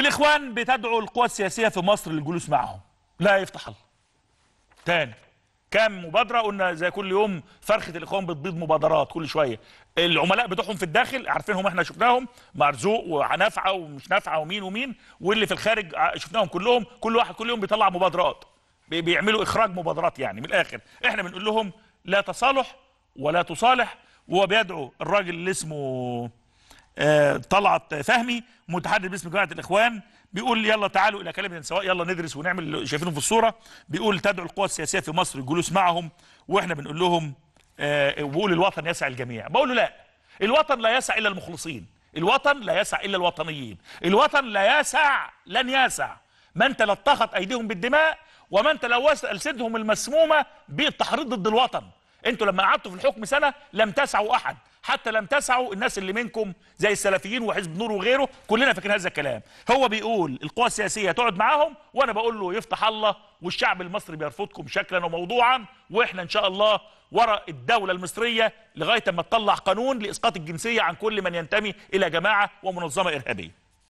الإخوان بتدعو القوى السياسية في مصر للجلوس معهم لا يفتح الله تاني كام مبادرة قلنا زي كل يوم فرخة الإخوان بتبيض مبادرات كل شوية العملاء بتوعهم في الداخل عارفينهم احنا شفناهم مرزوق ونافعة ومش نافعة ومين ومين واللي في الخارج شفناهم كلهم كل واحد كل يوم بيطلع مبادرات بيعملوا إخراج مبادرات يعني من الآخر احنا بنقول لهم لا تصالح ولا تصالح وبيدعو الراجل اللي اسمه آه، طلعت فهمي متحدث باسم جماعه الاخوان بيقول يلا تعالوا الى كلمه سواء يلا ندرس ونعمل اللي شايفينه في الصوره بيقول تدعو القوى السياسيه في مصر الجلوس معهم واحنا بنقول لهم آه، وبقول الوطن يسع الجميع بقول له لا الوطن لا يسع الا المخلصين الوطن لا يسع الا الوطنيين الوطن لا يسع لن يسع من تلطخت ايديهم بالدماء ومن تلوث السدهم المسمومه بالتحريض ضد الوطن انتوا لما قعدتوا في الحكم سنه لم تسعوا احد حتى لم تسعوا الناس اللي منكم زي السلفيين وحزب نور وغيره كلنا فاكرين هذا الكلام هو بيقول القوى السياسيه تقعد معاهم وانا بقول له يفتح الله والشعب المصري بيرفضكم شكلا وموضوعا واحنا ان شاء الله ورا الدوله المصريه لغايه ما تطلع قانون لاسقاط الجنسيه عن كل من ينتمي الى جماعه ومنظمه ارهابيه